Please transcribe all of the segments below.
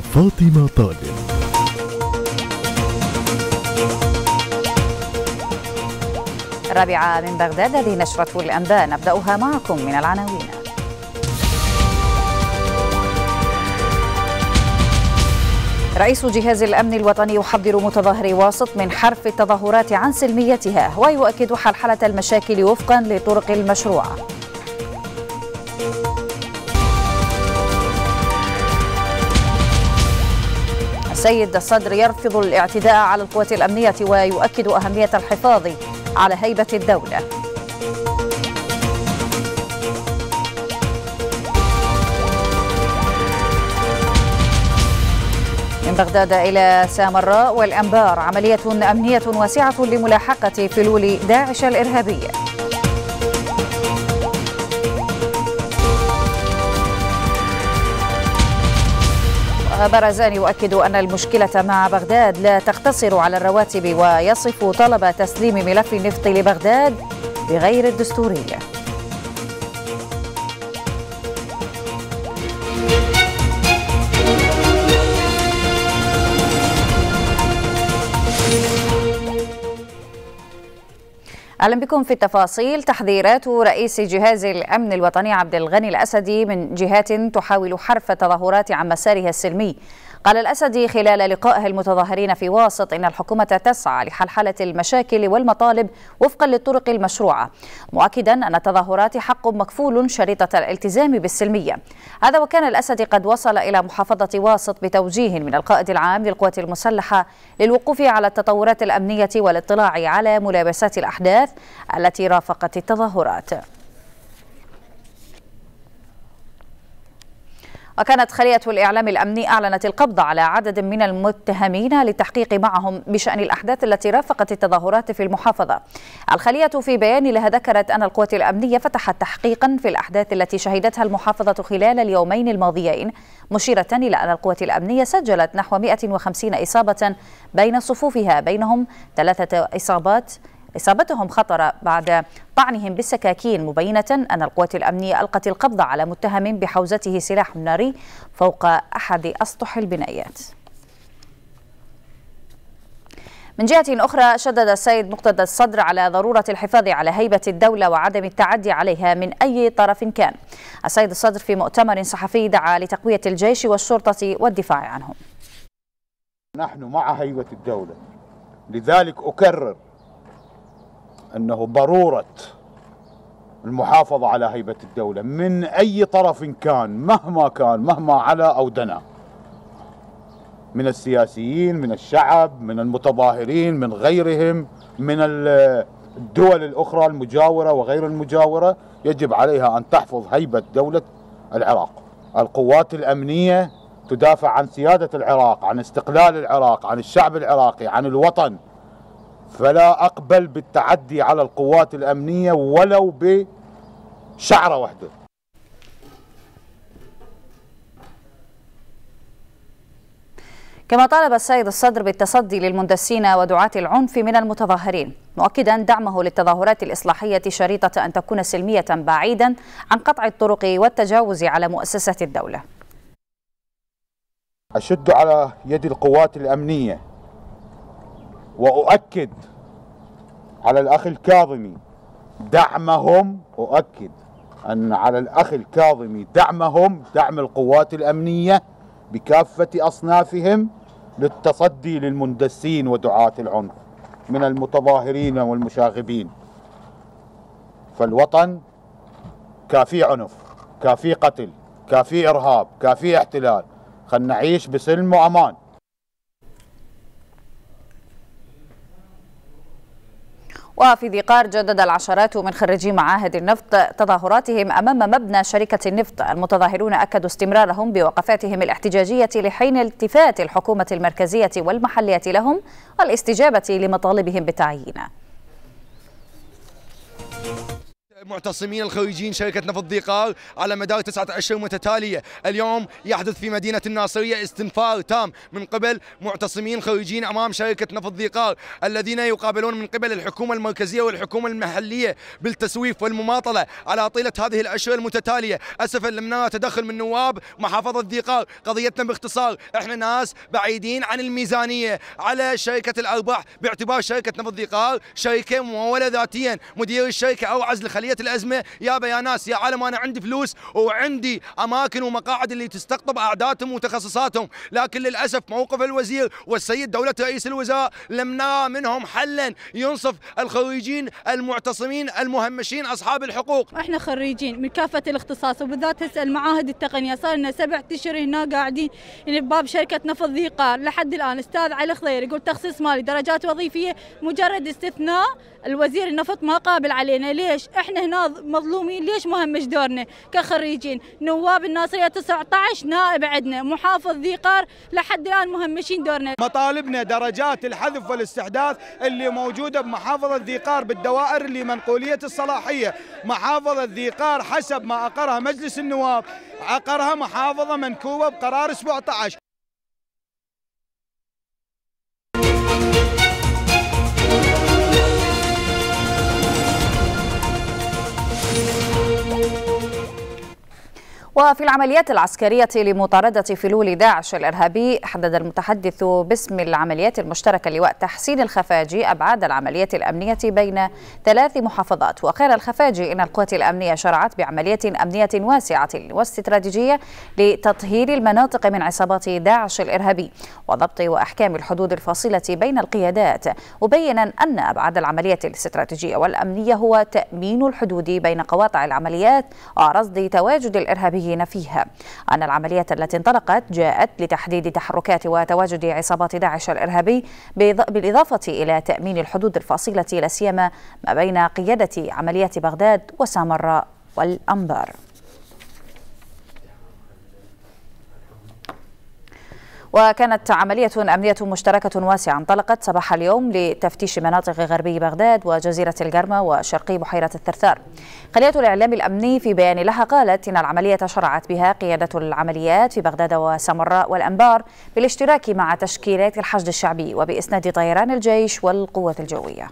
فاطمة طالب الرابعة من بغداد هذه نشرة الأنباء نبدأها معكم من العناوين رئيس جهاز الأمن الوطني يحضر متظاهري واسط من حرف التظاهرات عن سلميتها ويؤكد حلحلة المشاكل وفقا لطرق المشروع سيد الصدر يرفض الاعتداء على القوات الأمنية ويؤكد أهمية الحفاظ على هيبة الدولة من بغداد إلى سامراء والأنبار عملية أمنية واسعة لملاحقة فلول داعش الإرهابية برزان يؤكد أن المشكلة مع بغداد لا تقتصر على الرواتب ويصف طلب تسليم ملف النفط لبغداد بغير الدستورية اهلا بكم في التفاصيل تحذيرات رئيس جهاز الامن الوطني عبد الغني الاسدي من جهات تحاول حرف التظاهرات عن مسارها السلمي قال الأسد خلال لقائه المتظاهرين في واسط إن الحكومة تسعى لحلحلة المشاكل والمطالب وفقا للطرق المشروعة مؤكدا أن التظاهرات حق مكفول شريطة الالتزام بالسلمية هذا وكان الأسد قد وصل إلى محافظة واسط بتوجيه من القائد العام للقوات المسلحة للوقوف على التطورات الأمنية والاطلاع على ملابسات الأحداث التي رافقت التظاهرات وكانت خلية الإعلام الأمني أعلنت القبض على عدد من المتهمين للتحقيق معهم بشأن الأحداث التي رافقت التظاهرات في المحافظة الخلية في بيان لها ذكرت أن القوات الأمنية فتحت تحقيقا في الأحداث التي شهدتها المحافظة خلال اليومين الماضيين مشيرة إلى أن القوات الأمنية سجلت نحو 150 إصابة بين صفوفها بينهم ثلاثة إصابات إصابتهم خطر بعد طعنهم بالسكاكين مبينة أن القوات الأمنية ألقت القبض على متهم بحوزته سلاح ناري فوق أحد أسطح البنايات من جهة أخرى شدد السيد مقتدى الصدر على ضرورة الحفاظ على هيبة الدولة وعدم التعدي عليها من أي طرف كان السيد الصدر في مؤتمر صحفي دعا لتقوية الجيش والشرطة والدفاع عنهم نحن مع هيبة الدولة لذلك أكرر أنه ضرورة المحافظة على هيبة الدولة من أي طرف كان مهما كان مهما على أو دنا من السياسيين من الشعب من المتظاهرين من غيرهم من الدول الأخرى المجاورة وغير المجاورة يجب عليها أن تحفظ هيبة دولة العراق القوات الأمنية تدافع عن سيادة العراق عن استقلال العراق عن الشعب العراقي عن الوطن فلا أقبل بالتعدي على القوات الأمنية ولو بشعرة واحدة كما طالب السيد الصدر بالتصدي للمندسين ودعاة العنف من المتظاهرين مؤكدا دعمه للتظاهرات الإصلاحية شريطة أن تكون سلمية بعيدا عن قطع الطرق والتجاوز على مؤسسة الدولة أشد على يد القوات الأمنية وأؤكد على الأخ الكاظمي دعمهم أؤكد أن على الأخ الكاظمي دعمهم دعم القوات الأمنية بكافة أصنافهم للتصدي للمندسين ودعاة العنف من المتظاهرين والمشاغبين فالوطن كافي عنف كافي قتل كافي إرهاب كافي احتلال خلينا نعيش بسلم وأمان وفي ذي قار جدد العشرات من خريجي معاهد النفط تظاهراتهم أمام مبنى شركة النفط المتظاهرون أكدوا استمرارهم بوقفاتهم الاحتجاجية لحين التفات الحكومة المركزية والمحلية لهم والاستجابة لمطالبهم بالتعيين معتصمين الخويجين شركة نفط ضيقال على مدار أشهر متتالية اليوم يحدث في مدينة الناصرية استنفار تام من قبل معتصمين خويجين أمام شركة نفط ضيقال الذين يقابلون من قبل الحكومة المركزية والحكومة المحلية بالتسويف والمماطلة على طيلة هذه الأشهر المتتالية أسفا لم نرى تدخل من نواب محافظة ضيقال قضيتنا باختصار احنا ناس بعيدين عن الميزانية على شركة الأرباح باعتبار شركة نفط ضيقال شركة ممولة ذاتيا مدير الشركة أوعز لخلية انتهت الازمه يا يا ناس يا عالم انا عندي فلوس وعندي اماكن ومقاعد اللي تستقطب اعدادهم وتخصصاتهم لكن للاسف موقف الوزير والسيد دوله رئيس الوزراء لم نرى منهم حلا ينصف الخريجين المعتصمين المهمشين اصحاب الحقوق احنا خريجين من كافه الاختصاص وبالذات هسه المعاهد التقنيه صار لنا سبع اشهر هنا قاعدين يعني بباب شركه نفط ذي قار لحد الان استاذ علي خضير يقول تخصيص مالي درجات وظيفيه مجرد استثناء الوزير النفط ما قابل علينا ليش احنا هنا مظلومين ليش ما همش دورنا كخريجين نواب الناصريه 19 نائب عندنا محافظ ذي قار لحد الان مهمشين دورنا مطالبنا درجات الحذف والاستحداث اللي موجوده بمحافظه ذي قار بالدوائر اللي منقوليه الصلاحيه محافظه ذي قار حسب ما اقرها مجلس النواب عقرها محافظه منكوبه بقرار 17 وفي العمليات العسكرية لمطاردة فلول داعش الإرهابي حدد المتحدث باسم العمليات المشتركة لواء تحسين الخفاجي أبعاد العمليات الأمنية بين ثلاث محافظات وقال الخفاجي إن القوات الأمنية شرعت بعملية أمنية واسعة واستراتيجية لتطهير المناطق من عصابات داعش الإرهابي وضبط وأحكام الحدود الفاصلة بين القيادات مبينا أن أبعاد العمليات الاستراتيجية والأمنية هو تأمين الحدود بين قواطع العمليات ورصد تواجد الإرهابي الحوثيين فيه أن العملية التي انطلقت جاءت لتحديد تحركات وتواجد عصابات داعش الإرهابي بالإضافة إلى تأمين الحدود الفاصلة لا سيما ما بين قيادة عمليات بغداد وسامراء والأنبار وكانت عملية أمنية مشتركة واسعة انطلقت صباح اليوم لتفتيش مناطق غربي بغداد وجزيرة الجرمة وشرقي بحيرة الثرثار خلية الإعلام الأمني في بيان لها قالت إن العملية شرعت بها قيادة العمليات في بغداد وسمراء والأنبار بالاشتراك مع تشكيلات الحشد الشعبي وبإسناد طيران الجيش والقوة الجوية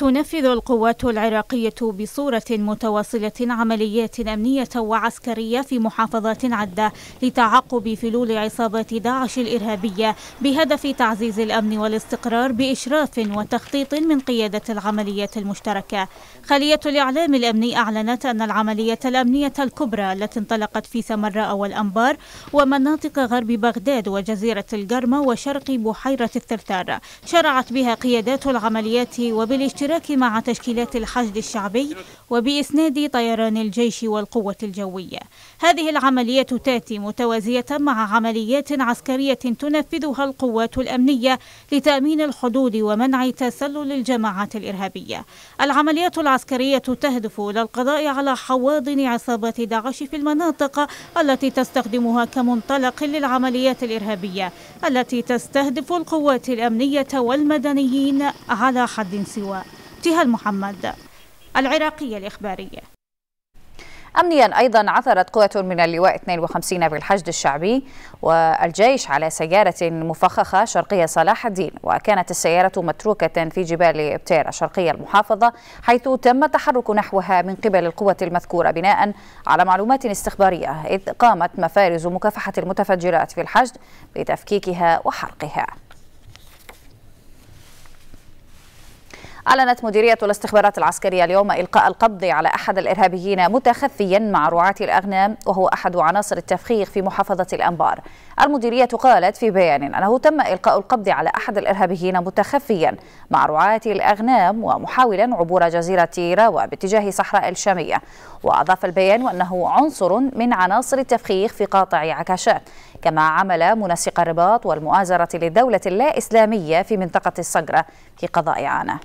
تنفذ القوات العراقية بصورة متواصلة عمليات أمنية وعسكرية في محافظات عدة لتعقب فلول عصابات داعش الإرهابية بهدف تعزيز الأمن والاستقرار بإشراف وتخطيط من قيادة العمليات المشتركة خلية الإعلام الأمني أعلنت أن العملية الأمنية الكبرى التي انطلقت في سمراء والأنبار ومناطق غرب بغداد وجزيرة الجرمة وشرق بحيرة الثرثار شرعت بها قيادات العمليات وبالاشتراك بالاشتراك مع تشكيلات الحشد الشعبي وبإسناد طيران الجيش والقوة الجوية هذه العملية تاتي متوازية مع عمليات عسكرية تنفذها القوات الأمنية لتأمين الحدود ومنع تسلل الجماعات الإرهابية العمليات العسكرية تهدف إلى القضاء على حواضن عصابات داعش في المناطق التي تستخدمها كمنطلق للعمليات الإرهابية التي تستهدف القوات الأمنية والمدنيين على حد سواء ابتهال محمد العراقية الإخبارية أمنيا أيضا عثرت قوة من اللواء 52 بالحشد الشعبي والجيش على سيارة مفخخة شرقية صلاح الدين وكانت السيارة متروكة في جبال ابتير شرقية المحافظة حيث تم التحرك نحوها من قبل القوة المذكورة بناء على معلومات استخبارية إذ قامت مفارز مكافحة المتفجرات في الحشد بتفكيكها وحرقها أعلنت مديرية الاستخبارات العسكرية اليوم إلقاء القبض على أحد الإرهابيين متخفيا مع رعاة الأغنام وهو أحد عناصر التفخيخ في محافظة الأنبار المديرية قالت في بيان أنه تم إلقاء القبض على أحد الإرهابيين متخفيا مع رعاة الأغنام ومحاولا عبور جزيرة راوة باتجاه صحراء الشامية وأضاف البيان أنه عنصر من عناصر التفخيخ في قاطع عكاشات كما عمل منسق الرباط والمؤازرة للدولة اللا إسلامية في منطقة الصقرة في قضاء عانه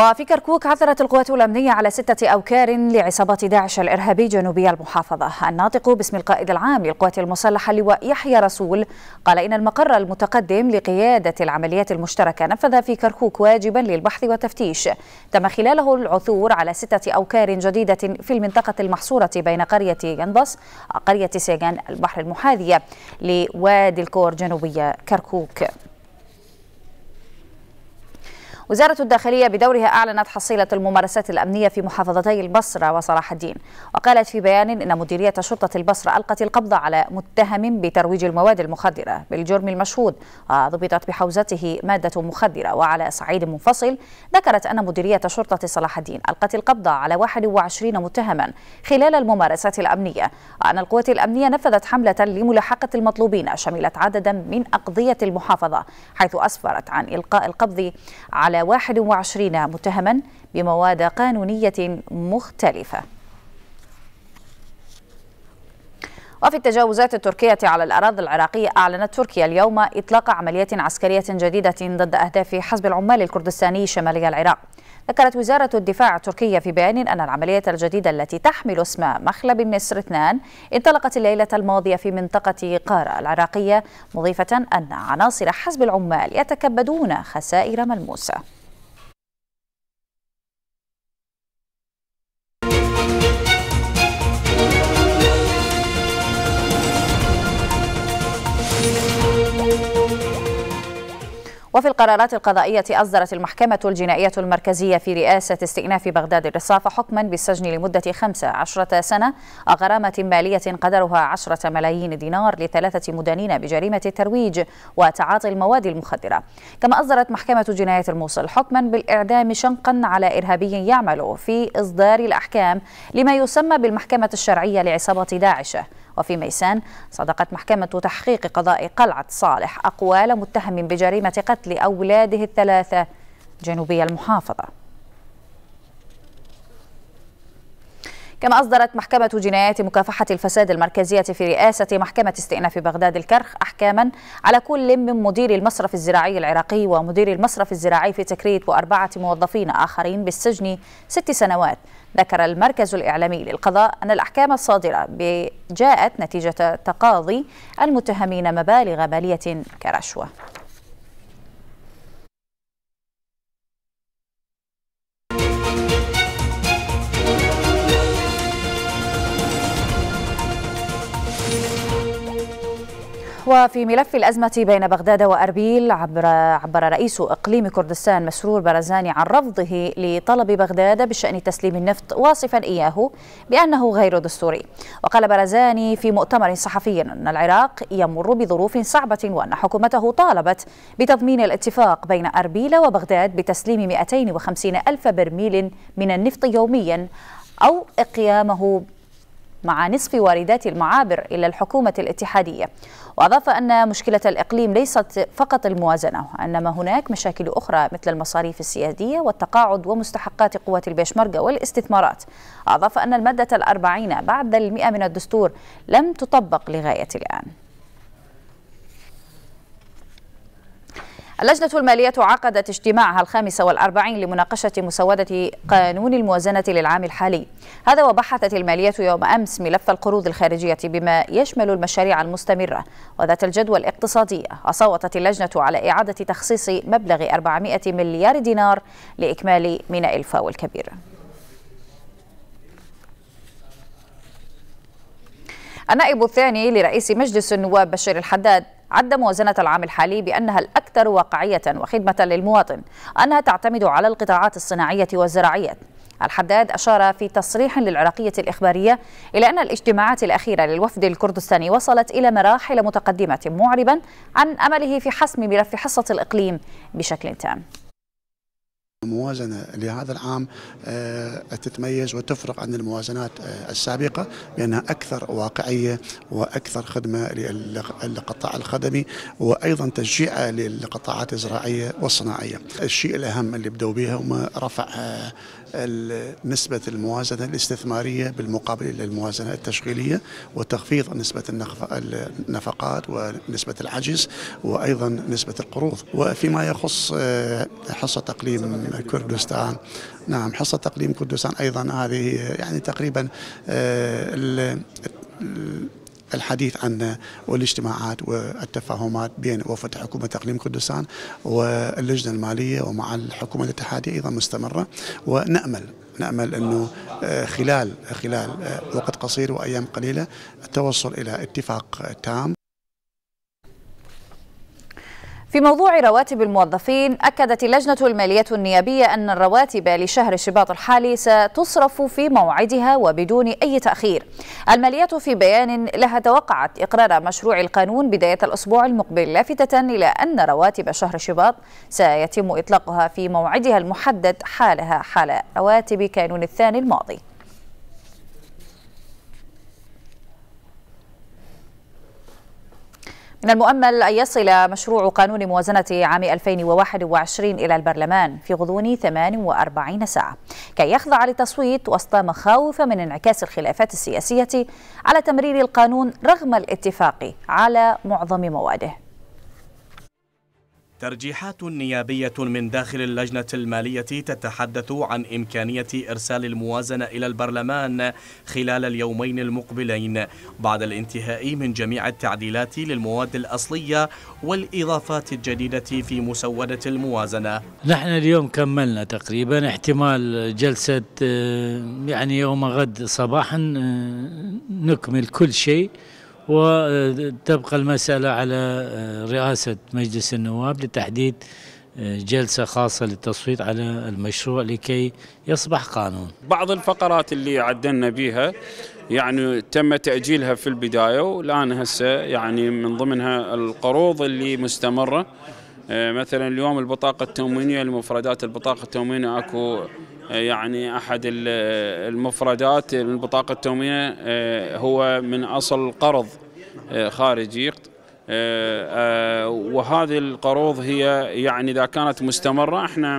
وفي كركوك عثرت القوات الأمنية على ستة أوكار لعصابات داعش الإرهابي جنوبي المحافظة الناطق باسم القائد العام للقوات المسلحة لواء يحيى رسول قال إن المقر المتقدم لقيادة العمليات المشتركة نفذ في كركوك واجبا للبحث والتفتيش تم خلاله العثور على ستة أوكار جديدة في المنطقة المحصورة بين قرية ينبص وقرية سيغان البحر المحاذية لوادي الكور جنوبية كركوك وزارة الداخلية بدورها أعلنت حصيلة الممارسات الأمنية في محافظتي البصرة وصلاح الدين وقالت في بيان إن مديرية شرطة البصرة ألقت القبض على متهم بترويج المواد المخدرة بالجرم المشهود وضبطت بحوزته مادة مخدرة وعلى صعيد منفصل ذكرت أن مديرية شرطة صلاح الدين ألقت القبض على 21 متهما خلال الممارسات الأمنية وأن القوات الأمنية نفذت حملة لملاحقة المطلوبين شملت عددا من أقضية المحافظة حيث أسفرت عن إلقاء القبض على 21 متهما بمواد قانونية مختلفة وفي التجاوزات التركية على الأراضي العراقية أعلنت تركيا اليوم إطلاق عمليات عسكرية جديدة ضد أهداف حزب العمال الكردستاني شمالي العراق ذكرت وزارة الدفاع التركية في بيان أن العملية الجديدة التي تحمل اسم مخلب النسر 2 انطلقت الليلة الماضية في منطقة قارة العراقية مضيفة أن عناصر حزب العمال يتكبدون خسائر ملموسة وفي القرارات القضائية أصدرت المحكمة الجنائية المركزية في رئاسة استئناف بغداد الرصافة حكما بالسجن لمدة 15 سنة وغرامة مالية قدرها 10 ملايين دينار لثلاثة مدانين بجريمة الترويج وتعاطي المواد المخدرة كما أصدرت محكمة جناية الموصل حكما بالإعدام شنقا على إرهابي يعمل في إصدار الأحكام لما يسمى بالمحكمة الشرعية لعصابة داعشة وفي ميسان صدقت محكمة تحقيق قضاء قلعة صالح أقوال متهم بجريمة قتل أولاده الثلاثة جنوبي المحافظة كما أصدرت محكمة جنايات مكافحة الفساد المركزية في رئاسة محكمة استئناف بغداد الكرخ أحكاما على كل من مدير المصرف الزراعي العراقي ومدير المصرف الزراعي في تكريت وأربعة موظفين آخرين بالسجن ست سنوات ذكر المركز الإعلامي للقضاء أن الأحكام الصادرة جاءت نتيجة تقاضي المتهمين مبالغ مالية كرشوة وفي ملف الأزمة بين بغداد وأربيل عبر عبر رئيس إقليم كردستان مسرور برزاني عن رفضه لطلب بغداد بشأن تسليم النفط واصفا إياه بأنه غير دستوري وقال برزاني في مؤتمر صحفي أن العراق يمر بظروف صعبة وأن حكومته طالبت بتضمين الاتفاق بين أربيل وبغداد بتسليم 250 ألف برميل من النفط يوميا أو إقيامه مع نصف واردات المعابر إلى الحكومة الاتحادية وأضاف أن مشكلة الإقليم ليست فقط الموازنة إنما هناك مشاكل أخرى مثل المصاريف السيادية والتقاعد ومستحقات قوة البيشمركة والاستثمارات أضاف أن المادة الأربعين بعد المئة من الدستور لم تطبق لغاية الآن اللجنة المالية عقدت اجتماعها الخامس والأربعين لمناقشة مسودة قانون الموازنة للعام الحالي هذا وبحثت المالية يوم أمس ملف القروض الخارجية بما يشمل المشاريع المستمرة وذات الجدوى الاقتصادية أصوتت اللجنة على إعادة تخصيص مبلغ 400 مليار دينار لإكمال ميناء الفاو الكبير النائب الثاني لرئيس مجلس النواب بشير الحداد عد موازنة العام الحالي بأنها الأكثر واقعية وخدمة للمواطن أنها تعتمد على القطاعات الصناعية والزراعية الحداد أشار في تصريح للعراقية الإخبارية إلى أن الاجتماعات الأخيرة للوفد الكردستاني وصلت إلى مراحل متقدمة معربا عن أمله في حسم ملف حصة الإقليم بشكل تام الموازنة لهذا العام آه، تتميز وتفرق عن الموازنات آه، السابقة بأنها أكثر واقعية وأكثر خدمة للقطاع الخدمي وأيضا تشجيع للقطاعات الزراعية والصناعية الشيء الأهم اللي بدوا بها هم رفع آه، نسبة الموازنة الاستثمارية بالمقابل إلى الموازنة التشغيلية وتخفيض نسبة النفقات ونسبة العجز وأيضا نسبة القروض وفيما يخص آه، حصة تقليم كردستان نعم حصة تقليم كردستان أيضا هذه يعني تقريبا آه، الحديث عن والاجتماعات والتفاهمات بين وفد حكومة تقليم كردستان واللجنة المالية ومع الحكومة الاتحادية أيضا مستمرة ونأمل نامل انه خلال خلال وقت قصير وايام قليله التوصل الى اتفاق تام في موضوع رواتب الموظفين أكدت اللجنة المالية النيابية أن الرواتب لشهر شباط الحالي ستصرف في موعدها وبدون أي تأخير المالية في بيان لها توقعت إقرار مشروع القانون بداية الأسبوع المقبل لافتة إلى أن رواتب شهر شباط سيتم إطلاقها في موعدها المحدد حالها حال رواتب كانون الثاني الماضي من المؤمل أن يصل مشروع قانون موازنة عام 2021 إلى البرلمان في غضون 48 ساعة كي يخضع لتصويت وسط مخاوف من انعكاس الخلافات السياسية على تمرير القانون رغم الاتفاق على معظم مواده ترجيحات نيابية من داخل اللجنة المالية تتحدث عن إمكانية إرسال الموازنة إلى البرلمان خلال اليومين المقبلين بعد الانتهاء من جميع التعديلات للمواد الأصلية والإضافات الجديدة في مسودة الموازنة نحن اليوم كملنا تقريبا احتمال جلسة آه، يعني يوم غد صباحا آه، نكمل كل شيء وتبقى المسألة على آه، رئاسة مجلس النواب لتحديد آه، جلسة خاصة للتصويت على المشروع لكي يصبح قانون بعض الفقرات اللي عدلنا بها يعني تم تأجيلها في البداية والآن هسه يعني من ضمنها القروض اللي مستمرة آه، مثلا اليوم البطاقة التموينية لمفردات البطاقة التموينية اكو يعني احد المفردات من البطاقه التوميه آه، هو من اصل قرض آه، خارجي آه، وهذه القروض هي يعني اذا كانت مستمره احنا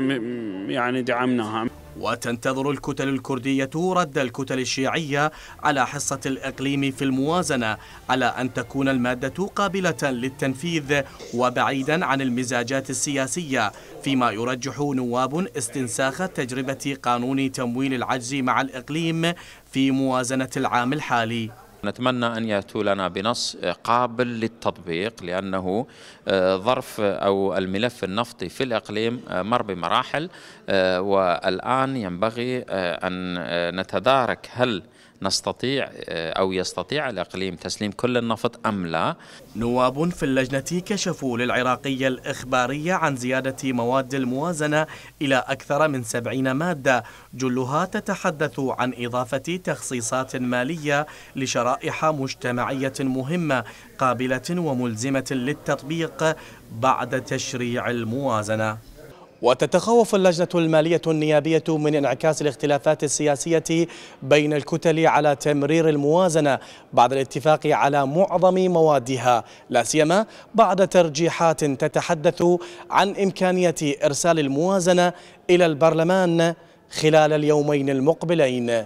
يعني دعمناها وتنتظر الكتل الكردية رد الكتل الشيعية على حصة الإقليم في الموازنة على أن تكون المادة قابلة للتنفيذ وبعيدا عن المزاجات السياسية فيما يرجح نواب استنساخ تجربة قانون تمويل العجز مع الإقليم في موازنة العام الحالي نتمنى أن يأتوا لنا بنص قابل للتطبيق لأنه آه، ظرف أو الملف النفطي في الإقليم آه، مر بمراحل آه، والآن ينبغي أن نتدارك هل نستطيع آه، أو يستطيع الإقليم تسليم كل النفط أم لا نواب في اللجنة كشفوا للعراقية الإخبارية عن زيادة مواد الموازنة إلى أكثر من سبعين مادة جلها تتحدث عن إضافة تخصيصات مالية لشرائح مجتمعية مهمة قابلة وملزمة للتطبيق بعد تشريع الموازنة وتتخوف اللجنة المالية النيابية من انعكاس الاختلافات السياسية بين الكتل على تمرير الموازنة بعد الاتفاق على معظم موادها لا سيما بعد ترجيحات تتحدث عن إمكانية إرسال الموازنة إلى البرلمان خلال اليومين المقبلين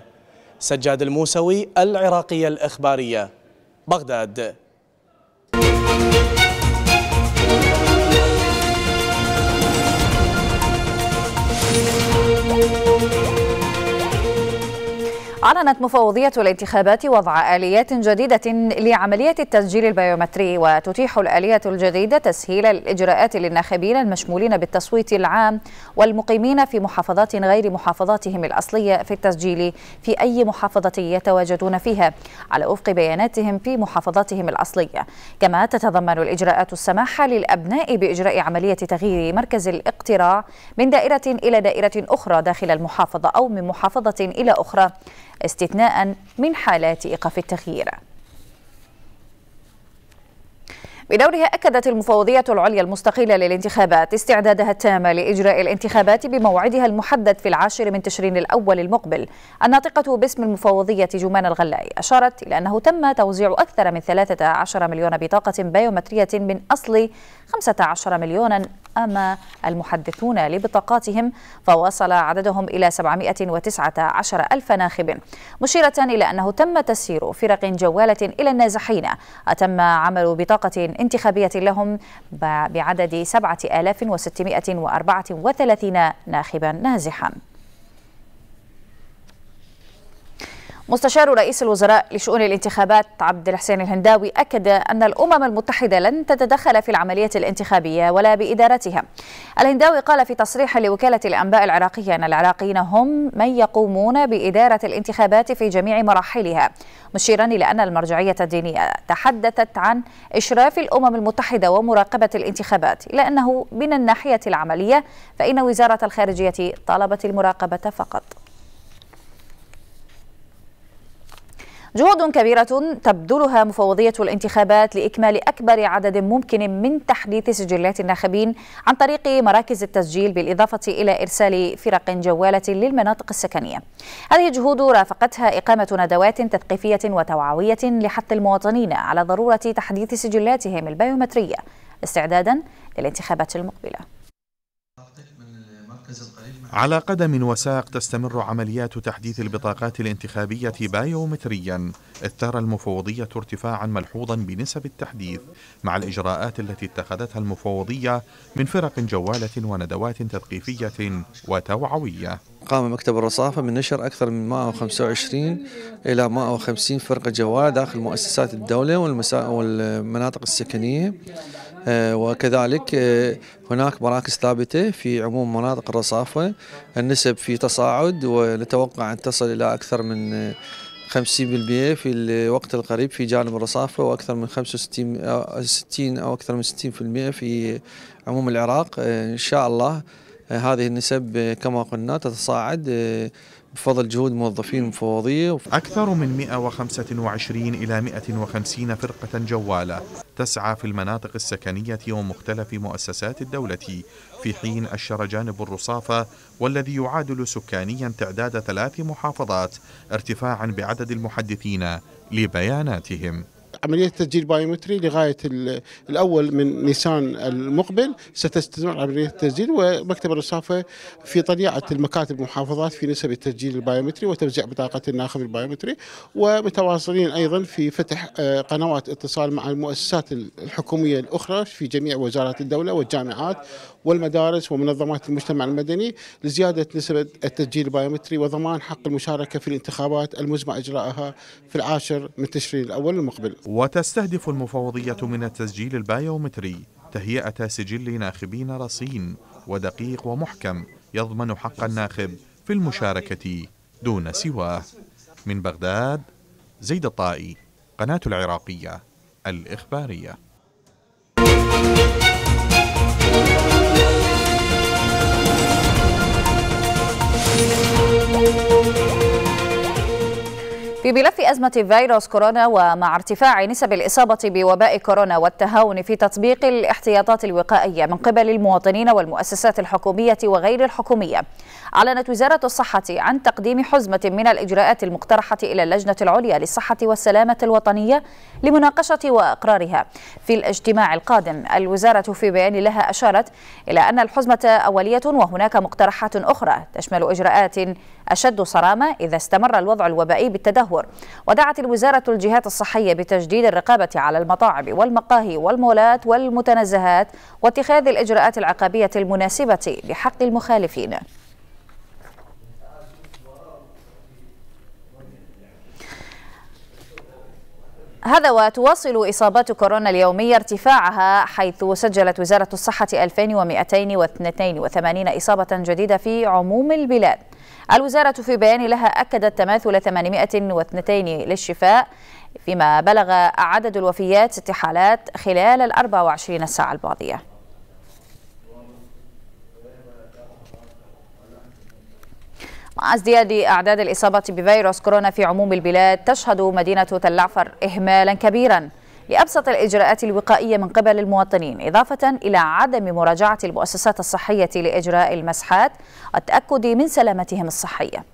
سجاد الموسوي العراقية الإخبارية بغداد أعلنت مفوضية الانتخابات وضع آليات جديدة لعملية التسجيل البيومتري وتتيح الآلية الجديدة تسهيل الإجراءات للناخبين المشمولين بالتصويت العام والمقيمين في محافظات غير محافظاتهم الأصلية في التسجيل في أي محافظة يتواجدون فيها على وفق بياناتهم في محافظاتهم الأصلية كما تتضمن الإجراءات السماح للأبناء بإجراء عملية تغيير مركز الاقتراع من دائرة إلى دائرة أخرى داخل المحافظة أو من محافظة إلى أخرى استثناء من حالات إيقاف التغيير بدورها أكدت المفوضية العليا المستقلة للانتخابات استعدادها التام لإجراء الانتخابات بموعدها المحدد في العاشر من تشرين الأول المقبل الناطقة باسم المفوضية جمان الغلاي أشارت إلى أنه تم توزيع أكثر من 13 مليون بطاقة بيومترية من أصل 15 مليونا أما المحدثون لبطاقاتهم فوصل عددهم إلى 719 ألف ناخب مشيرة إلى أنه تم تسيير فرق جوالة إلى النازحين أتم عمل بطاقة انتخابية لهم بعدد 7634 ناخبا نازحا مستشار رئيس الوزراء لشؤون الانتخابات عبد الحسين الهنداوي أكد أن الأمم المتحدة لن تتدخل في العملية الانتخابية ولا بإدارتها الهنداوي قال في تصريح لوكالة الأنباء العراقية أن العراقيين هم من يقومون بإدارة الانتخابات في جميع مراحلها مشيرا إلى أن المرجعية الدينية تحدثت عن إشراف الأمم المتحدة ومراقبة الانتخابات إلا أنه من الناحية العملية فإن وزارة الخارجية طلبت المراقبة فقط جهود كبيرة تبذلها مفوضية الانتخابات لإكمال أكبر عدد ممكن من تحديث سجلات الناخبين عن طريق مراكز التسجيل بالإضافة إلى إرسال فرق جوالة للمناطق السكنية هذه الجهود رافقتها إقامة ندوات تثقيفية وتوعوية لحث المواطنين على ضرورة تحديث سجلاتهم البيومترية استعدادا للانتخابات المقبله على قدم وساق تستمر عمليات تحديث البطاقات الانتخابية بايومتريا إذ ترى المفوضية ارتفاعا ملحوظا بنسب التحديث مع الإجراءات التي اتخذتها المفوضية من فرق جوالة وندوات تثقيفية وتوعوية قام مكتب الرصافة من نشر أكثر من 125 إلى 150 فرقة جوال داخل مؤسسات الدولة والمناطق السكنية آه، وكذلك آه، هناك مراكز ثابتة في عموم مناطق الرصافة النسب في تصاعد ونتوقع أن تصل إلى أكثر من 50% آه، في الوقت القريب في جانب الرصافة وأكثر من 65 أو 60 أو أكثر من 60% في عموم العراق إن شاء الله هذه النسب كما قلنا تتصاعد بفضل جهود موظفين مفوضية أكثر من 125 إلى 150 فرقة جوالة تسعى في المناطق السكنية ومختلف مؤسسات الدولة في حين أشر جانب الرصافة والذي يعادل سكانيا تعداد ثلاث محافظات ارتفاعا بعدد المحدثين لبياناتهم عمليه تسجيل بايومتري لغايه الاول من نيسان المقبل ستستمر عمليه التسجيل ومكتب الرصافه في طليعه المكاتب المحافظات في نسب التسجيل البايومتري وتوزيع بطاقه الناخب البايومتري ومتواصلين ايضا في فتح آه، قنوات اتصال مع المؤسسات الحكوميه الاخرى في جميع وزارات الدوله والجامعات والمدارس ومنظمات المجتمع المدني لزياده نسبه التسجيل البايومتري وضمان حق المشاركه في الانتخابات المزمع اجراءها في العاشر من تشرين الاول المقبل. وتستهدف المفوضية من التسجيل البايومتري تهيئة سجل ناخبين رصين ودقيق ومحكم يضمن حق الناخب في المشاركة دون سواه من بغداد زيد الطائي قناة العراقية الإخبارية thank you في ملف أزمة فيروس كورونا ومع ارتفاع نسب الإصابة بوباء كورونا والتهاون في تطبيق الاحتياطات الوقائية من قبل المواطنين والمؤسسات الحكومية وغير الحكومية أعلنت وزارة الصحة عن تقديم حزمة من الإجراءات المقترحة إلى اللجنة العليا للصحة والسلامة الوطنية لمناقشة وأقرارها في الاجتماع القادم الوزارة في بيان لها أشارت إلى أن الحزمة أولية وهناك مقترحات أخرى تشمل إجراءات أشد صرامة إذا استمر الوضع الوبائي بالتدهور التدهور ودعت الوزارة الجهات الصحية بتجديد الرقابة على المطاعم والمقاهي والمولات والمتنزهات واتخاذ الإجراءات العقابية المناسبة لحق المخالفين هذا وتواصل إصابات كورونا اليومية ارتفاعها حيث سجلت وزارة الصحة 2282 إصابة جديدة في عموم البلاد الوزارة في بيان لها أكدت تماثل 802 للشفاء فيما بلغ عدد الوفيات ست حالات خلال ال 24 ساعة الماضية مع ازدياد أعداد الإصابة بفيروس كورونا في عموم البلاد تشهد مدينة تلعفر إهمالا كبيرا لأبسط الإجراءات الوقائية من قبل المواطنين إضافة إلى عدم مراجعة المؤسسات الصحية لإجراء المسحات والتأكد من سلامتهم الصحية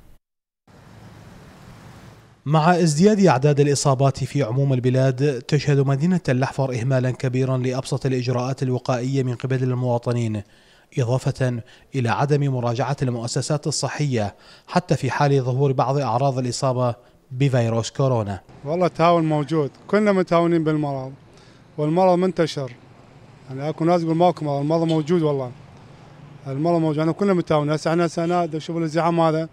مع ازدياد أعداد الإصابات في عموم البلاد تشهد مدينة اللحفر إهمالا كبيرا لأبسط الإجراءات الوقائية من قبل المواطنين إضافة إلى عدم مراجعة المؤسسات الصحية حتى في حال ظهور بعض أعراض الإصابة بفيروس كورونا والله التهاون موجود كلنا متهاونين بالمرض والمرض منتشر يعني اكو ناس يقول ماكو مرض المرض موجود والله المرض موجود احنا كلنا متهاونين هسه احنا هسه شوف الازدحام هذا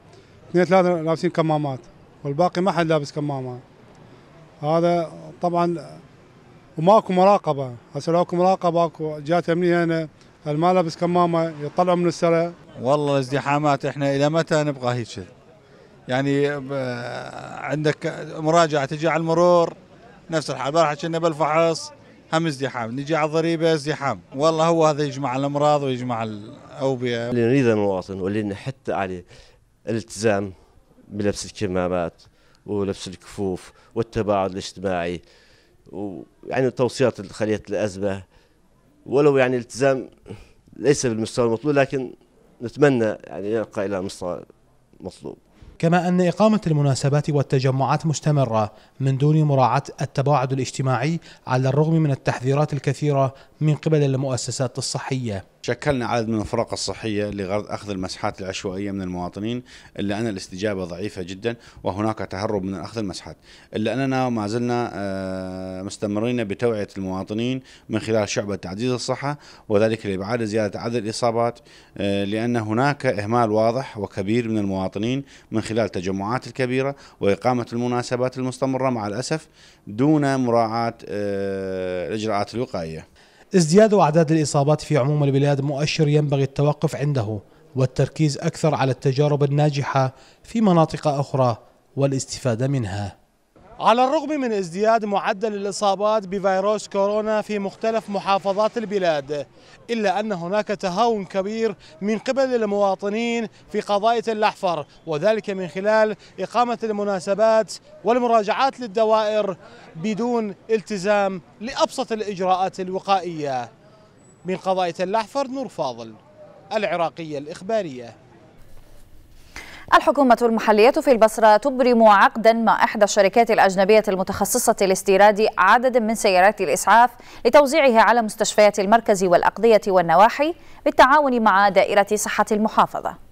اثنين ثلاثه لابسين كمامات والباقي ما حد لابس كمامه هذا طبعا وماكو مراقبه هسه لو اكو مراقبه اكو جهات امنيه هنا اللي ما لابس كمامه يطلعوا من السرة والله الازدحامات احنا الى متى نبقى هيك يعني آه، عندك مراجعه تجي على المرور نفس الحال امبارح كنا بالفحص هم ازدحام نجي على الضريبه ازدحام والله هو هذا يجمع الامراض ويجمع الاوبئه اللي نريده المواطن واللي نحط عليه الالتزام بلبس الكمامات ولبس الكفوف والتباعد الاجتماعي ويعني توصيات خليه الازمه ولو يعني التزام ليس بالمستوى المطلوب لكن نتمنى يعني يرقى الى مستوى مطلوب كما أن إقامة المناسبات والتجمعات مستمرة من دون مراعاة التباعد الاجتماعي على الرغم من التحذيرات الكثيرة من قبل المؤسسات الصحية شكلنا عدد من الفرق الصحية لغرض أخذ المسحات العشوائية من المواطنين إلا أن الاستجابة ضعيفة جدا وهناك تهرب من أخذ المسحات إلا أننا ما زلنا آه، مستمرين بتوعية المواطنين من خلال شعبة تعزيز الصحة وذلك لإبعاد زيادة عدد الإصابات آه، لأن هناك إهمال واضح وكبير من المواطنين من خلال تجمعات الكبيرة وإقامة المناسبات المستمرة مع الأسف دون مراعاة آه، الإجراءات الوقائية ازدياد أعداد الإصابات في عموم البلاد مؤشر ينبغي التوقف عنده والتركيز أكثر على التجارب الناجحة في مناطق أخرى والاستفادة منها على الرغم من ازدياد معدل الإصابات بفيروس كورونا في مختلف محافظات البلاد إلا أن هناك تهاون كبير من قبل المواطنين في قضايا الأحفر وذلك من خلال إقامة المناسبات والمراجعات للدوائر بدون التزام لأبسط الإجراءات الوقائية من قضايا الأحفر نور فاضل العراقية الإخبارية الحكومة المحلية في البصرة تبرم عقدا مع إحدى الشركات الأجنبية المتخصصة لاستيراد عدد من سيارات الإسعاف لتوزيعها على مستشفيات المركز والأقضية والنواحي بالتعاون مع دائرة صحة المحافظة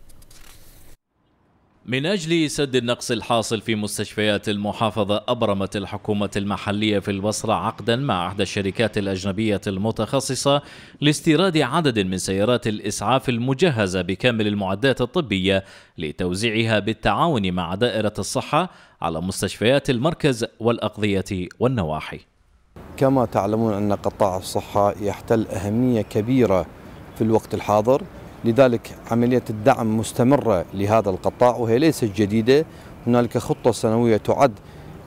من أجل سد النقص الحاصل في مستشفيات المحافظة أبرمت الحكومة المحلية في البصرة عقدا مع إحدى الشركات الأجنبية المتخصصة لاستيراد عدد من سيارات الإسعاف المجهزة بكامل المعدات الطبية لتوزيعها بالتعاون مع دائرة الصحة على مستشفيات المركز والأقضية والنواحي كما تعلمون أن قطاع الصحة يحتل أهمية كبيرة في الوقت الحاضر لذلك عملية الدعم مستمرة لهذا القطاع وهي ليست جديدة هنالك خطة سنوية تعد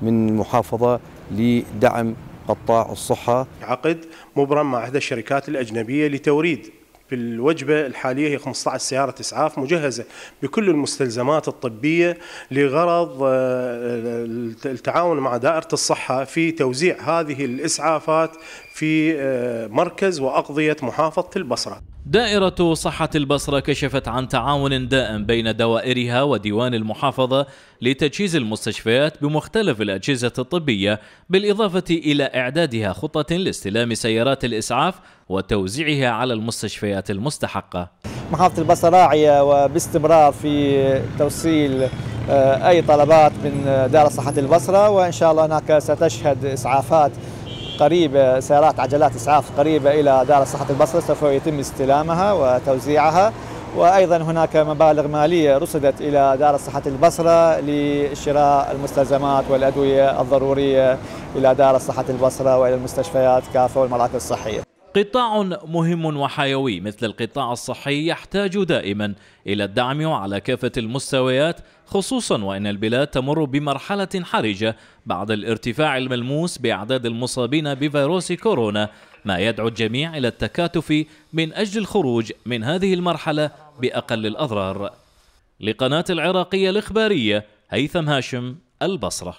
من المحافظة لدعم قطاع الصحة عقد مبرم مع إحدى الشركات الأجنبية لتوريد الوجبة الحالية هي 15 سيارة إسعاف مجهزة بكل المستلزمات الطبية لغرض آه، آه، التعاون مع دائرة الصحة في توزيع هذه الإسعافات في آه، مركز وأقضية محافظة البصرة دائرة صحة البصرة كشفت عن تعاون دائم بين دوائرها وديوان المحافظة لتجهيز المستشفيات بمختلف الأجهزة الطبية بالإضافة إلى إعدادها خطة لاستلام سيارات الإسعاف وتوزيعها على المستشفيات المستحقة محافظة البصرة راعية وباستمرار في توصيل آه، أي طلبات من دائرة صحة البصرة وإن شاء الله هناك ستشهد إسعافات قريبة سيارات عجلات إسعاف قريبة إلى دار صحة البصرة سوف يتم استلامها وتوزيعها وأيضا هناك مبالغ مالية رصدت إلى دار صحة البصرة لشراء المستلزمات والأدوية الضرورية إلى دار صحة البصرة وإلى المستشفيات كافة والمراكز الصحية قطاع مهم وحيوي مثل القطاع الصحي يحتاج دائما إلى الدعم وعلى كافة المستويات خصوصا وأن البلاد تمر بمرحلة حرجة بعد الارتفاع الملموس بأعداد المصابين بفيروس كورونا ما يدعو الجميع إلى التكاتف من أجل الخروج من هذه المرحلة بأقل الأضرار لقناة العراقية الإخبارية هيثم هاشم البصرة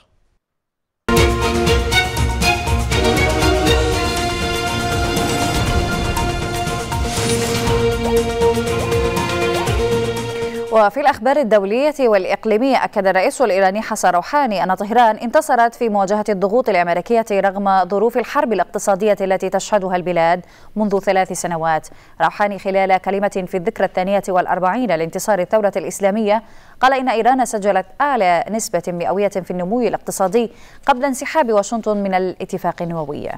وفي الأخبار الدولية والإقليمية أكد الرئيس الإيراني حسن روحاني أن طهران انتصرت في مواجهة الضغوط الأمريكية رغم ظروف الحرب الاقتصادية التي تشهدها البلاد منذ ثلاث سنوات روحاني خلال كلمة في الذكرى الثانية والأربعين لانتصار الثورة الإسلامية قال إن إيران سجلت أعلى نسبة مئوية في النمو الاقتصادي قبل انسحاب واشنطن من الاتفاق النووي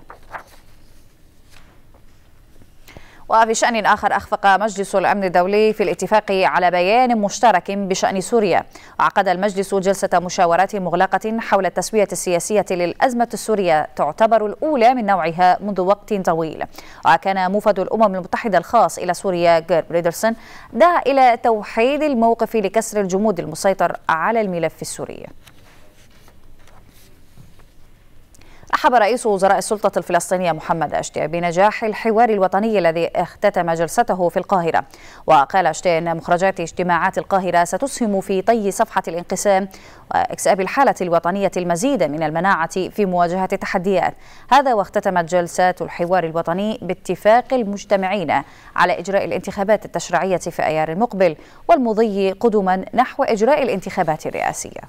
وفي شأن آخر أخفق مجلس الأمن الدولي في الاتفاق على بيان مشترك بشأن سوريا عقد المجلس جلسة مشاورات مغلقة حول التسوية السياسية للأزمة السورية تعتبر الأولى من نوعها منذ وقت طويل وكان موفد الأمم المتحدة الخاص إلى سوريا جير بريدرسون دعا إلى توحيد الموقف لكسر الجمود المسيطر على الملف السوري رحب رئيس وزراء السلطة الفلسطينية محمد أشتي بنجاح الحوار الوطني الذي اختتم جلسته في القاهرة وقال أشتي أن مخرجات اجتماعات القاهرة ستسهم في طي صفحة الانقسام واكساب الحالة الوطنية المزيد من المناعة في مواجهة التحديات هذا واختتمت جلسات الحوار الوطني باتفاق المجتمعين على إجراء الانتخابات التشريعية في أيار المقبل والمضي قدما نحو إجراء الانتخابات الرئاسية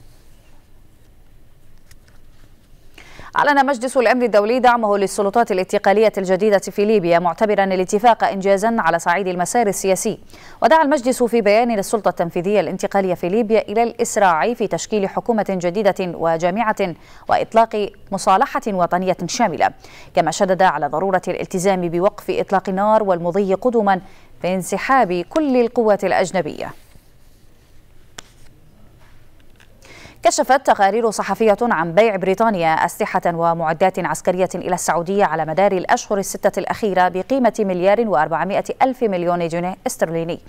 أعلن مجلس الأمن الدولي دعمه للسلطات الاتقالية الجديدة في ليبيا معتبرا الاتفاق إنجازا على صعيد المسار السياسي ودعا المجلس في بيان للسلطة التنفيذية الانتقالية في ليبيا إلى الإسراع في تشكيل حكومة جديدة وجامعة وإطلاق مصالحة وطنية شاملة كما شدد على ضرورة الالتزام بوقف إطلاق النار والمضي قدما في انسحاب كل القوات الأجنبية كشفت تقارير صحفية عن بيع بريطانيا أسلحة ومعدات عسكرية إلى السعودية على مدار الأشهر الستة الأخيرة بقيمة مليار وأربعمائة ألف مليون جنيه استرليني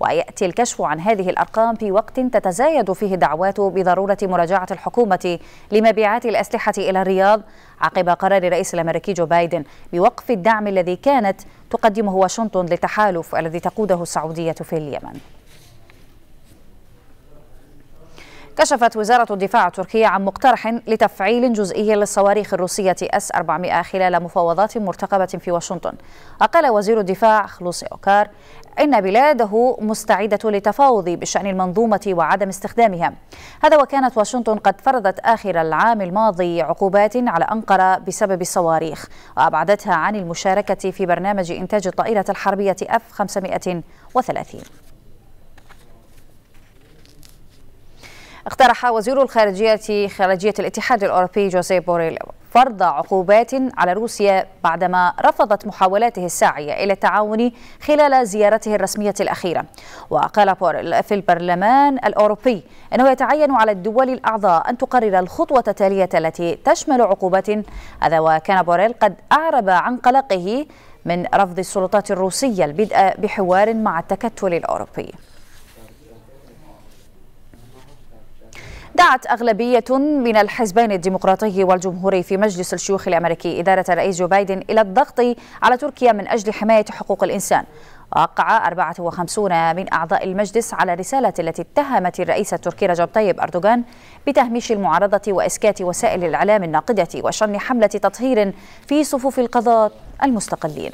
ويأتي الكشف عن هذه الأرقام في وقت تتزايد فيه دعوات بضرورة مراجعة الحكومة لمبيعات الأسلحة إلى الرياض عقب قرار الرئيس الأمريكي جو بايدن بوقف الدعم الذي كانت تقدمه واشنطن للتحالف الذي تقوده السعودية في اليمن كشفت وزارة الدفاع التركية عن مقترح لتفعيل جزئي للصواريخ الروسية أس 400 خلال مفاوضات مرتقبة في واشنطن وقال وزير الدفاع خلوصي أوكار إن بلاده مستعدة للتفاوض بشأن المنظومة وعدم استخدامها هذا وكانت واشنطن قد فرضت آخر العام الماضي عقوبات على أنقرة بسبب الصواريخ وأبعدتها عن المشاركة في برنامج إنتاج الطائرة الحربية F-530 اقترح وزير الخارجية خارجية الاتحاد الأوروبي جوزيف بوريل فرض عقوبات على روسيا بعدما رفضت محاولاته الساعية إلى التعاون خلال زيارته الرسمية الأخيرة وقال بوريل في البرلمان الأوروبي أنه يتعين على الدول الأعضاء أن تقرر الخطوة التالية التي تشمل عقوبات هذا وكان بوريل قد أعرب عن قلقه من رفض السلطات الروسية البدء بحوار مع التكتل الأوروبي دعت أغلبية من الحزبين الديمقراطي والجمهوري في مجلس الشيوخ الأمريكي إدارة الرئيس جو بايدن إلى الضغط على تركيا من أجل حماية حقوق الإنسان وقع 54 من أعضاء المجلس على رسالة التي اتهمت الرئيس التركي رجب طيب أردوغان بتهميش المعارضة وإسكات وسائل الإعلام الناقدة وشن حملة تطهير في صفوف القضاة المستقلين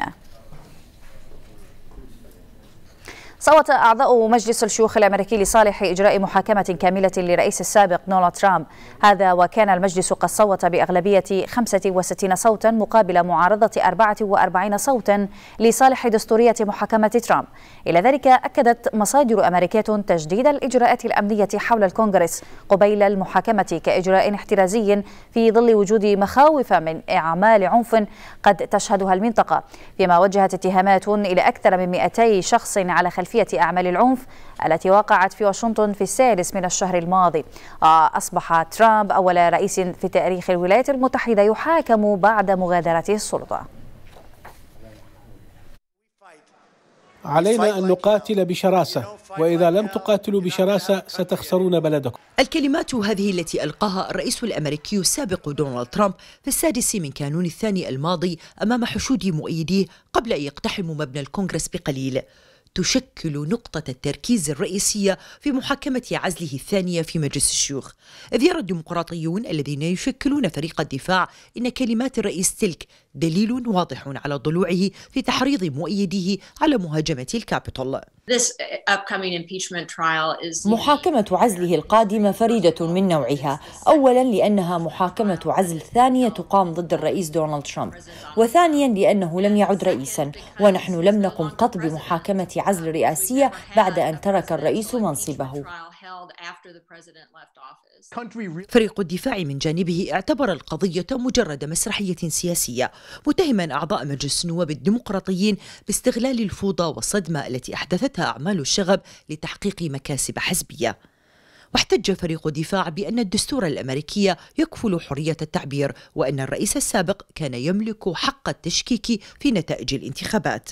صوت أعضاء مجلس الشيوخ الأمريكي لصالح إجراء محاكمة كاملة لرئيس السابق دونالد ترامب هذا وكان المجلس قد صوت بأغلبية 65 صوتا مقابل معارضة 44 صوتا لصالح دستورية محاكمة ترامب إلى ذلك أكدت مصادر أمريكية تجديد الإجراءات الأمنية حول الكونغرس قبيل المحاكمة كإجراء احترازي في ظل وجود مخاوف من أعمال عنف قد تشهدها المنطقة فيما وجهت اتهامات إلى أكثر من 200 شخص على خلفية خلفية أعمال العنف التي وقعت في واشنطن في السادس من الشهر الماضي آه، أصبح ترامب أول رئيس في تاريخ الولايات المتحدة يحاكم بعد مغادرته السلطة علينا أن نقاتل بشراسة وإذا لم تقاتلوا بشراسة ستخسرون بلدكم الكلمات هذه التي ألقاها الرئيس الأمريكي السابق دونالد ترامب في السادس من كانون الثاني الماضي أمام حشود مؤيديه قبل أن يقتحموا مبنى الكونغرس بقليل تشكل نقطة التركيز الرئيسية في محاكمة عزله الثانية في مجلس الشيوخ إذ يرى الديمقراطيون الذين يشكلون فريق الدفاع إن كلمات الرئيس تلك دليل واضح على ضلوعه في تحريض مؤيديه على مهاجمة الكابيتول محاكمة عزله القادمة فريدة من نوعها، أولاً لأنها محاكمة عزل ثانية تقام ضد الرئيس دونالد ترامب، وثانياً لأنه لم يعد رئيساً، ونحن لم نقم قط بمحاكمة عزل رئاسية بعد أن ترك الرئيس منصبه. فريق الدفاع من جانبه اعتبر القضية مجرد مسرحية سياسية متهما أعضاء مجلس النواب الديمقراطيين باستغلال الفوضى والصدمة التي أحدثتها أعمال الشغب لتحقيق مكاسب حزبية واحتج فريق الدفاع بأن الدستور الأمريكي يكفل حرية التعبير وأن الرئيس السابق كان يملك حق التشكيك في نتائج الانتخابات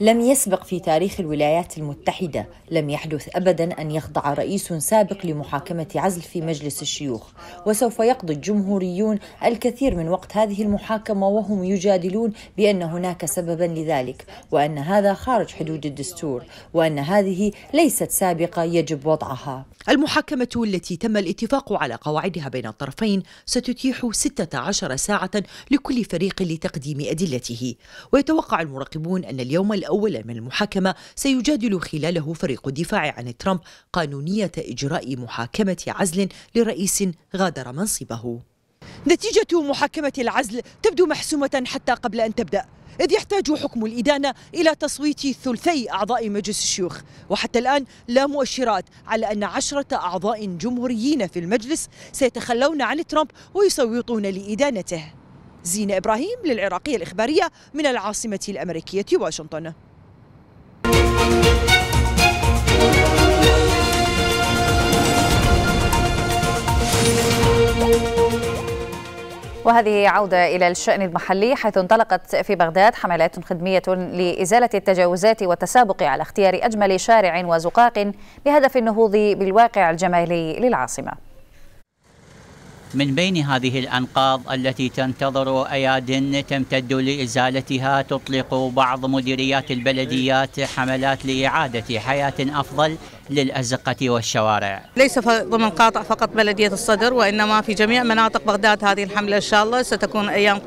لم يسبق في تاريخ الولايات المتحدة لم يحدث أبدا أن يخضع رئيس سابق لمحاكمة عزل في مجلس الشيوخ وسوف يقضي الجمهوريون الكثير من وقت هذه المحاكمة وهم يجادلون بأن هناك سببا لذلك وأن هذا خارج حدود الدستور وأن هذه ليست سابقة يجب وضعها المحاكمة التي تم الاتفاق على قواعدها بين الطرفين ستتيح 16 ساعة لكل فريق لتقديم أدلته محاكمته ويتوقع المراقبون أن اليوم الأول من المحاكمة سيجادل خلاله فريق الدفاع عن ترامب قانونية إجراء محاكمة عزل لرئيس غادر منصبه نتيجة محاكمة العزل تبدو محسومة حتى قبل أن تبدأ إذ يحتاج حكم الإدانة إلى تصويت ثلثي أعضاء مجلس الشيوخ وحتى الآن لا مؤشرات على أن عشرة أعضاء جمهوريين في المجلس سيتخلون عن ترامب ويصوتون لإدانته زين إبراهيم للعراقية الإخبارية من العاصمة الأمريكية واشنطن وهذه عودة إلى الشأن المحلي حيث انطلقت في بغداد حملات خدمية لإزالة التجاوزات والتسابق على اختيار أجمل شارع وزقاق بهدف النهوض بالواقع الجمالي للعاصمة من بين هذه الأنقاض التي تنتظر أياد تمتد لإزالتها تطلق بعض مديريات البلديات حملات لإعادة حياة أفضل للأزقة والشوارع ليس ضمن قاطع فقط بلدية الصدر وإنما في جميع مناطق بغداد هذه الحملة إن شاء الله ستكون أيام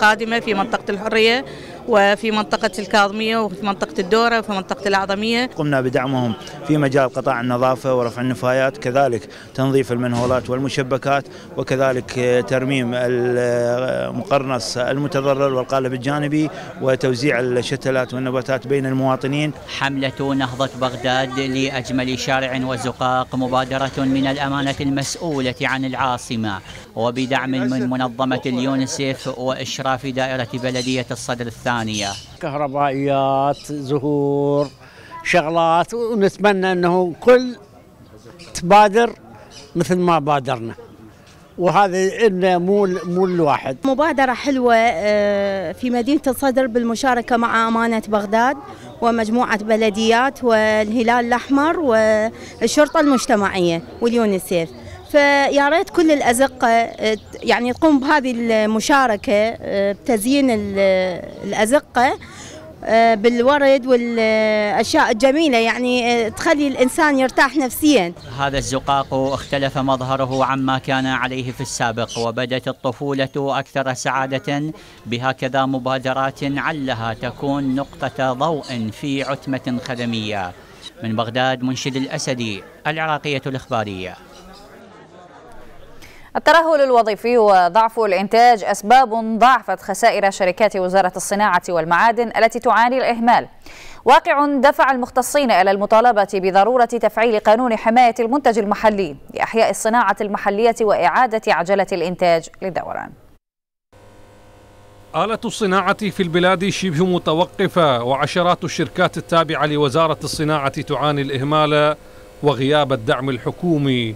قادمة في منطقة الحرية وفي منطقة الكاظمية وفي منطقة الدورة وفي منطقة الأعظمية قمنا بدعمهم في مجال قطاع النظافة ورفع النفايات كذلك تنظيف المنهولات والمشبكات وكذلك ترميم المقرنص المتضرر والقالب الجانبي وتوزيع الشتلات والنباتات بين المواطنين حملة نهضة بغداد لأجمل شارع وزقاق مبادرة من الأمانة المسؤولة عن العاصمة وبدعم من منظمة اليونسيف وإشراف دائرة بلدية الصدر الثانية كهربائيات زهور شغلات ونتمنى أنه كل تبادر مثل ما بادرنا وهذا إنه مو مو الواحد مبادرة حلوة آه، في مدينة الصدر بالمشاركة مع أمانة بغداد ومجموعة بلديات والهلال الأحمر والشرطة المجتمعية واليونسيف فيا ريت كل الازقه آه، يعني تقوم بهذه المشاركه آه، بتزيين الازقه آه، بالورد والاشياء الجميله يعني تخلي الانسان يرتاح نفسيا. هذا الزقاق اختلف مظهره عما كان عليه في السابق وبدت الطفوله اكثر سعاده بهكذا مبادرات علها تكون نقطه ضوء في عتمه خدميه. من بغداد منشد الاسدي العراقيه الاخباريه. الترهل الوظيفي وضعف الإنتاج أسباب ضعفت خسائر شركات وزارة الصناعة والمعادن التي تعاني الإهمال واقع دفع المختصين إلى المطالبة بضرورة تفعيل قانون حماية المنتج المحلي لإحياء الصناعة المحلية وإعادة عجلة الإنتاج للدوران آلة الصناعة في البلاد شبه متوقفة وعشرات الشركات التابعة لوزارة الصناعة تعاني الإهمال وغياب الدعم الحكومي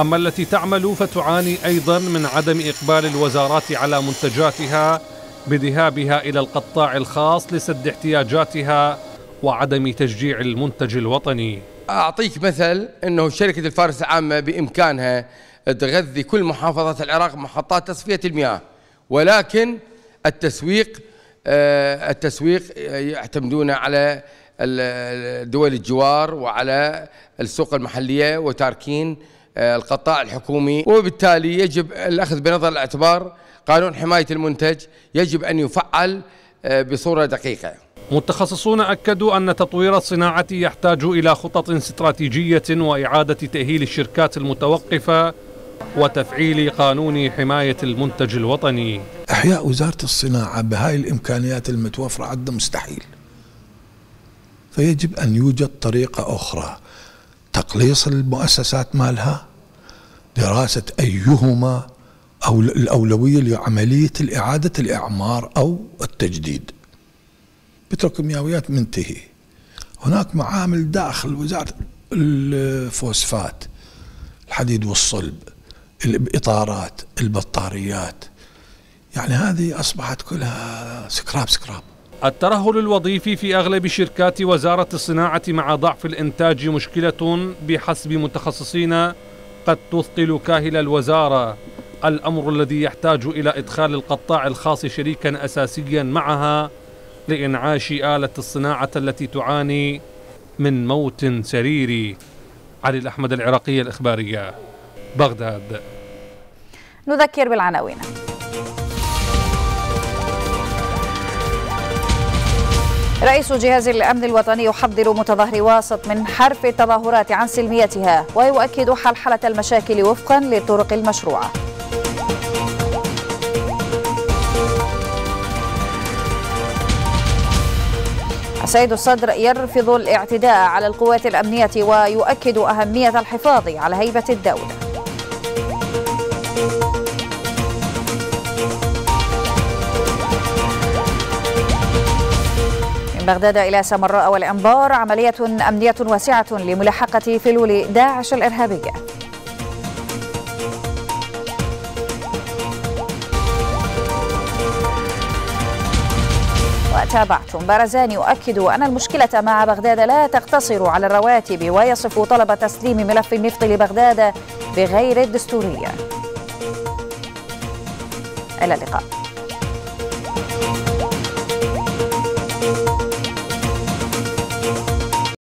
أما التي تعمل فتعاني أيضا من عدم إقبال الوزارات على منتجاتها بذهابها إلى القطاع الخاص لسد احتياجاتها وعدم تشجيع المنتج الوطني أعطيك مثل أنه شركة الفارس العامة بإمكانها تغذي كل محافظات العراق محطات تصفية المياه ولكن التسويق آه، التسويق يعتمدون على دول الجوار وعلى السوق المحلية وتاركين آه، القطاع الحكومي وبالتالي يجب الأخذ بنظر الاعتبار قانون حماية المنتج يجب أن يفعل آه، بصورة دقيقة متخصصون أكدوا أن تطوير الصناعة يحتاج إلى خطط استراتيجية وإعادة تأهيل الشركات المتوقفة وتفعيل قانون حماية المنتج الوطني إحياء وزارة الصناعة بهاي الإمكانيات المتوفرة عندنا مستحيل فيجب أن يوجد طريقة أخرى تقليص المؤسسات مالها دراسة أيهما أو الأولوية لعملية الإعادة الإعمار أو التجديد بتروكيماويات منتهي هناك معامل داخل وزارة الفوسفات الحديد والصلب الإطارات البطاريات يعني هذه أصبحت كلها سكراب سكراب الترهل الوظيفي في أغلب شركات وزارة الصناعة مع ضعف الإنتاج مشكلة بحسب متخصصين قد تثقل كاهل الوزارة الأمر الذي يحتاج إلى إدخال القطاع الخاص شريكا أساسيا معها لإنعاش آلة الصناعة التي تعاني من موت سريري علي الأحمد العراقية الإخبارية بغداد نذكر بالعناوين رئيس جهاز الأمن الوطني يحضر متظاهري واسط من حرف التظاهرات عن سلميتها ويؤكد حلحلة المشاكل وفقا للطرق المشروعة السيد الصدر يرفض الاعتداء على القوات الأمنية ويؤكد أهمية الحفاظ على هيبة الدولة بغداد إلى سمراء والأنبار عملية أمنية واسعة لملاحقة فلول داعش الإرهابية وتابعتم بارزان يؤكد أن المشكلة مع بغداد لا تقتصر على الرواتب ويصف طلب تسليم ملف النفط لبغداد بغير الدستورية إلى اللقاء